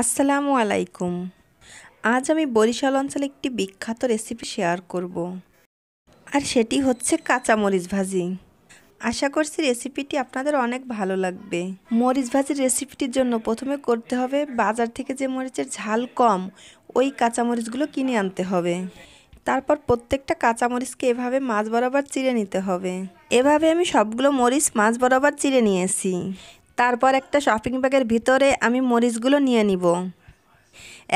আসসালামু আলাইকুম আজ আমি বরিশাল অঞ্চলে একটি বিখ্যাত রেসিপি শেয়ার করব আর সেটি হচ্ছে কাঁচা মরিচ ভাজি আশা করছি রেসিপিটি আপনাদের অনেক ভালো লাগবে মরিচ ভাজির রেসিপিটির জন্য প্রথমে করতে হবে বাজার থেকে যে মরিচের ঝাল কম ওই কাঁচামরিচগুলো কিনে আনতে হবে তারপর প্রত্যেকটা কাঁচামরিচকে এভাবে মাছ বরাবর চিড়ে নিতে হবে এভাবে আমি সবগুলো মরিচ মাছ বরাবর চিড়ে নিয়েছি তারপর একটা শপিং ব্যাগের ভিতরে আমি মরিচগুলো নিয়ে নিব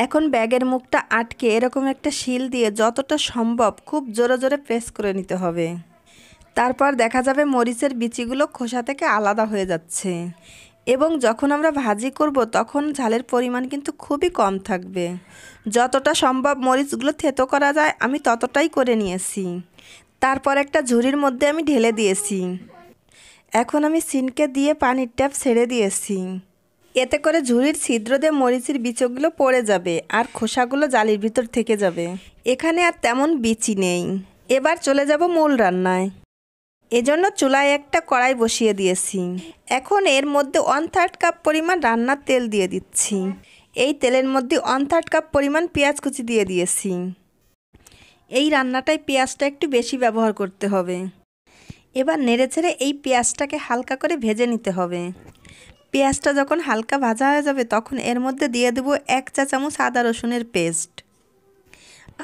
এখন ব্যাগের মুখটা আটকে এরকম একটা শিল দিয়ে যতটা সম্ভব খুব জোরে জোরে প্রেস করে নিতে হবে তারপর দেখা যাবে মরিচের বিচিগুলো খোসা থেকে আলাদা হয়ে যাচ্ছে এবং যখন আমরা ভাজি করব তখন ঝালের পরিমাণ কিন্তু খুবই কম থাকবে যতটা সম্ভব মরিচগুলো থেতো করা যায় আমি ততটাই করে নিয়েছি তারপর একটা ঝুড়ির মধ্যে আমি ঢেলে দিয়েছি এখন আমি সিনকে দিয়ে পানির ট্যাপ ছেড়ে দিয়েছি এতে করে ঝুড়ির ছিদ্র দিয়ে মরিচির বিচকগুলো পড়ে যাবে আর খোসাগুলো জালির ভিতর থেকে যাবে এখানে আর তেমন বিচি নেই এবার চলে যাব মূল রান্নায় এজন্য চুলায় একটা কড়াই বসিয়ে দিয়েছি এখন এর মধ্যে ওয়ান থার্ড কাপ পরিমাণ রান্নার তেল দিয়ে দিচ্ছি এই তেলের মধ্যে ওয়ান থার্ড কাপ পরিমাণ পেঁয়াজ কুচি দিয়ে দিয়েছি এই রান্নাটায় পেঁয়াজটা একটু বেশি ব্যবহার করতে হবে এবার নেড়েচেড়ে এই পেঁয়াজটাকে হালকা করে ভেজে নিতে হবে পেঁয়াজটা যখন হালকা ভাজা হয়ে যাবে তখন এর মধ্যে দিয়ে দেবো এক চা চামচ আদা রসুনের পেস্ট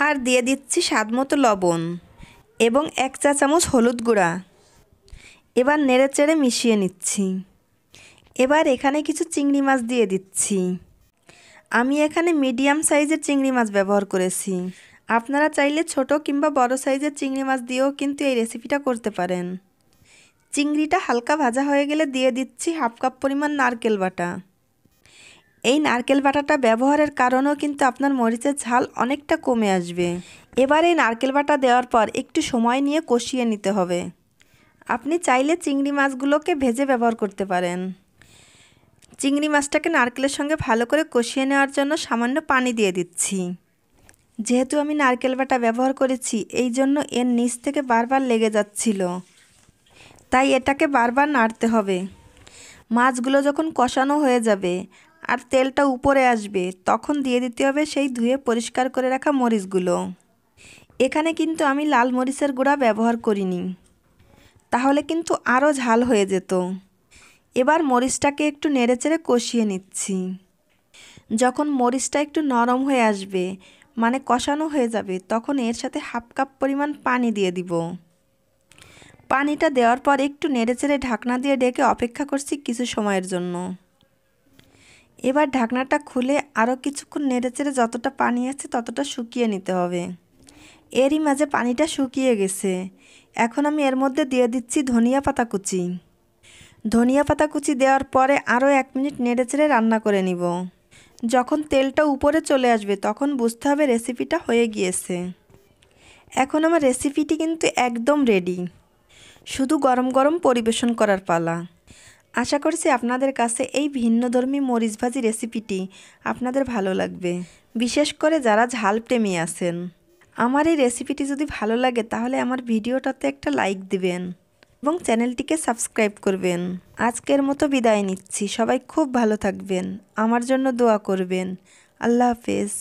আর দিয়ে দিচ্ছি স্বাদ মতো লবণ এবং এক চা চামচ হলুদ গুঁড়া এবার নেড়েচেড়ে মিশিয়ে নিচ্ছি এবার এখানে কিছু চিংড়ি মাছ দিয়ে দিচ্ছি আমি এখানে মিডিয়াম সাইজের চিংড়ি মাছ ব্যবহার করেছি আপনারা চাইলে ছোট কিংবা বড় সাইজের চিংড়ি মাছ দিয়েও কিন্তু এই রেসিপিটা করতে পারেন চিংড়িটা হালকা ভাজা হয়ে গেলে দিয়ে দিচ্ছি হাফ কাপ পরিমাণ নারকেল বাটা এই নারকেল বাটাটা ব্যবহারের কারণেও কিন্তু আপনার মরিচের ঝাল অনেকটা কমে আসবে এবার এই নারকেল বাটা দেওয়ার পর একটু সময় নিয়ে কষিয়ে নিতে হবে আপনি চাইলে চিংড়ি মাছগুলোকে ভেজে ব্যবহার করতে পারেন চিংড়ি মাছটাকে নারকেলের সঙ্গে ভালো করে কষিয়ে নেওয়ার জন্য সামান্য পানি দিয়ে দিচ্ছি যেহেতু আমি নারকেল বাটা ব্যবহার করেছি এই জন্য এর নিচ থেকে বারবার লেগে যাচ্ছিল তাই এটাকে বারবার নাড়তে হবে মাছগুলো যখন কষানো হয়ে যাবে আর তেলটা উপরে আসবে তখন দিয়ে দিতে হবে সেই ধুয়ে পরিষ্কার করে রাখা মরিচগুলো এখানে কিন্তু আমি লাল মরিচের গুঁড়া ব্যবহার করিনি তাহলে কিন্তু আরও ঝাল হয়ে যেত এবার মরিচটাকে একটু নেড়েচেড়ে কষিয়ে নিচ্ছি যখন মরিচটা একটু নরম হয়ে আসবে মানে কষানো হয়ে যাবে তখন এর সাথে হাফ কাপ পরিমাণ পানি দিয়ে দিব পানিটা দেওয়ার পর একটু নেড়েচেড়ে ঢাকনা দিয়ে ডেকে অপেক্ষা করছি কিছু সময়ের জন্য এবার ঢাকনাটা খুলে আরও কিছুক্ষণ নেড়েচেড়ে যতটা পানি আছে ততটা শুকিয়ে নিতে হবে এরই মাঝে পানিটা শুকিয়ে গেছে এখন আমি এর মধ্যে দিয়ে দিচ্ছি ধনিয়া পাতা কুচি ধনিয়া পাতা কুচি দেওয়ার পরে আরও এক মিনিট নেড়েচেড়ে রান্না করে নিব যখন তেলটা উপরে চলে আসবে তখন বুঝতে হবে রেসিপিটা হয়ে গিয়েছে এখন আমার রেসিপিটি কিন্তু একদম রেডি শুধু গরম গরম পরিবেশন করার পালা আশা করছি আপনাদের কাছে এই ভিন্নধর্মী মরিচ ভাজি রেসিপিটি আপনাদের ভালো লাগবে বিশেষ করে যারা ঝাল প্রেমী আছেন আমার এই রেসিপিটি যদি ভালো লাগে তাহলে আমার ভিডিওটাতে একটা লাইক দিবেন এবং চ্যানেলটিকে সাবস্ক্রাইব করবেন আজকের মতো বিদায় নিচ্ছি সবাই খুব ভালো থাকবেন আমার জন্য দোয়া করবেন আল্লাহ হাফেজ